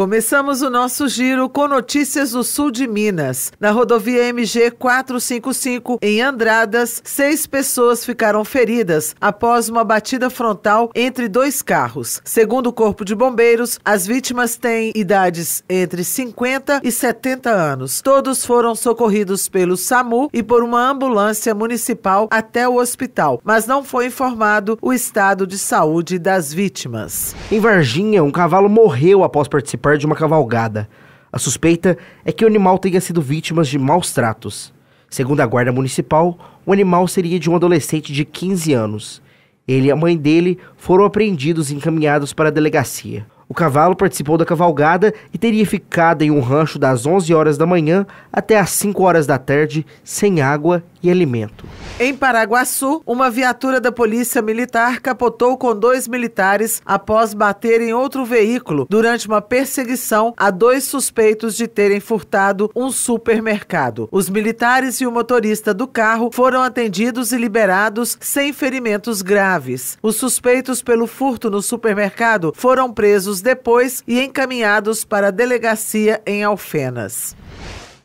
Começamos o nosso giro com notícias do sul de Minas. Na rodovia MG 455, em Andradas, seis pessoas ficaram feridas após uma batida frontal entre dois carros. Segundo o Corpo de Bombeiros, as vítimas têm idades entre 50 e 70 anos. Todos foram socorridos pelo SAMU e por uma ambulância municipal até o hospital, mas não foi informado o estado de saúde das vítimas. Em Varginha, um cavalo morreu após participar de uma cavalgada. A suspeita é que o animal tenha sido vítima de maus tratos. Segundo a guarda municipal, o animal seria de um adolescente de 15 anos. Ele e a mãe dele foram apreendidos e encaminhados para a delegacia. O cavalo participou da cavalgada e teria ficado em um rancho das 11 horas da manhã até às 5 horas da tarde, sem água e alimento. Em Paraguaçu, uma viatura da Polícia Militar capotou com dois militares após bater em outro veículo durante uma perseguição a dois suspeitos de terem furtado um supermercado. Os militares e o motorista do carro foram atendidos e liberados sem ferimentos graves. Os suspeitos pelo furto no supermercado foram presos depois e encaminhados para a delegacia em Alfenas.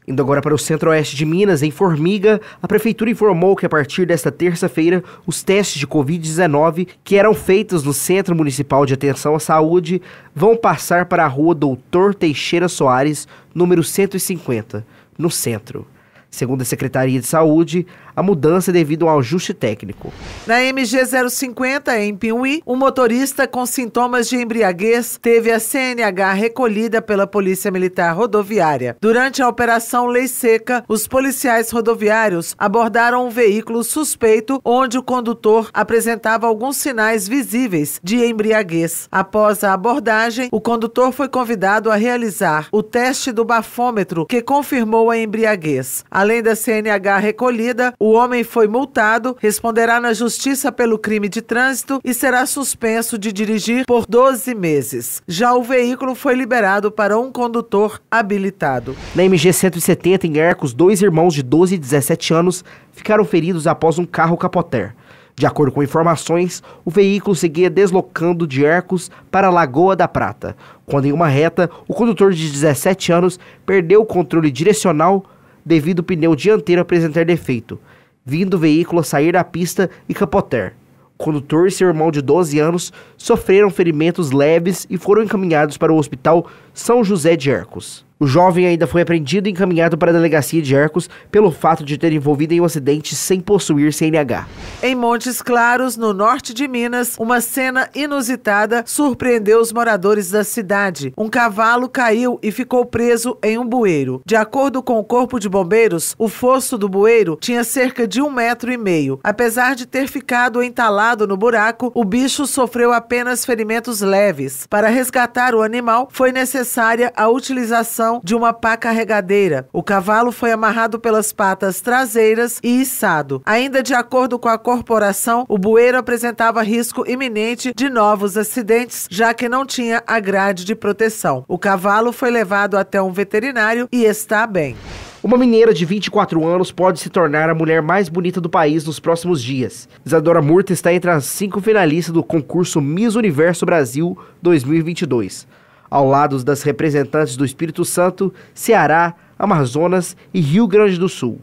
Indo agora para o centro-oeste de Minas, em Formiga, a prefeitura informou que a partir desta terça-feira, os testes de Covid-19 que eram feitos no Centro Municipal de Atenção à Saúde vão passar para a rua Doutor Teixeira Soares, número 150, no centro. Segundo a Secretaria de Saúde, a mudança é devido a um ajuste técnico. Na MG 050, em Piuí, um motorista com sintomas de embriaguez teve a CNH recolhida pela Polícia Militar Rodoviária. Durante a Operação Lei Seca, os policiais rodoviários abordaram um veículo suspeito onde o condutor apresentava alguns sinais visíveis de embriaguez. Após a abordagem, o condutor foi convidado a realizar o teste do bafômetro que confirmou a embriaguez. A Além da CNH recolhida, o homem foi multado, responderá na justiça pelo crime de trânsito e será suspenso de dirigir por 12 meses. Já o veículo foi liberado para um condutor habilitado. Na MG 170, em Arcos, dois irmãos de 12 e 17 anos ficaram feridos após um carro capotar. De acordo com informações, o veículo seguia deslocando de Arcos para Lagoa da Prata, quando em uma reta, o condutor de 17 anos perdeu o controle direcional devido o pneu dianteiro apresentar defeito, vindo o veículo sair da pista e capotar. O condutor e seu irmão de 12 anos sofreram ferimentos leves e foram encaminhados para o hospital são José de Ercos. O jovem ainda foi apreendido e encaminhado para a delegacia de Ercos pelo fato de ter envolvido em um acidente sem possuir CNH. Em Montes Claros, no norte de Minas, uma cena inusitada surpreendeu os moradores da cidade. Um cavalo caiu e ficou preso em um bueiro. De acordo com o Corpo de Bombeiros, o fosso do bueiro tinha cerca de um metro e meio. Apesar de ter ficado entalado no buraco, o bicho sofreu apenas ferimentos leves. Para resgatar o animal, foi necessário necessária a utilização de uma pá carregadeira. O cavalo foi amarrado pelas patas traseiras e içado. Ainda de acordo com a corporação, o bueiro apresentava risco iminente de novos acidentes, já que não tinha a grade de proteção. O cavalo foi levado até um veterinário e está bem. Uma mineira de 24 anos pode se tornar a mulher mais bonita do país nos próximos dias. Isadora Murta está entre as cinco finalistas do concurso Miss Universo Brasil 2022 ao lado das representantes do Espírito Santo, Ceará, Amazonas e Rio Grande do Sul.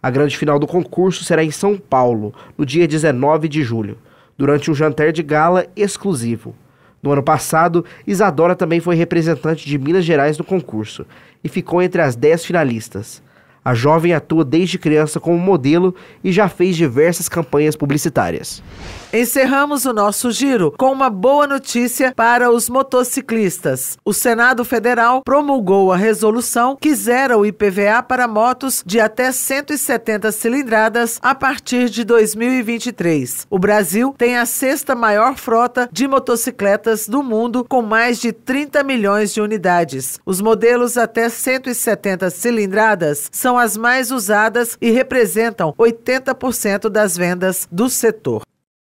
A grande final do concurso será em São Paulo, no dia 19 de julho, durante um jantar de gala exclusivo. No ano passado, Isadora também foi representante de Minas Gerais no concurso e ficou entre as 10 finalistas. A jovem atua desde criança como modelo e já fez diversas campanhas publicitárias. Encerramos o nosso giro com uma boa notícia para os motociclistas. O Senado Federal promulgou a resolução que zera o IPVA para motos de até 170 cilindradas a partir de 2023. O Brasil tem a sexta maior frota de motocicletas do mundo, com mais de 30 milhões de unidades. Os modelos até 170 cilindradas são são as mais usadas e representam 80% das vendas do setor.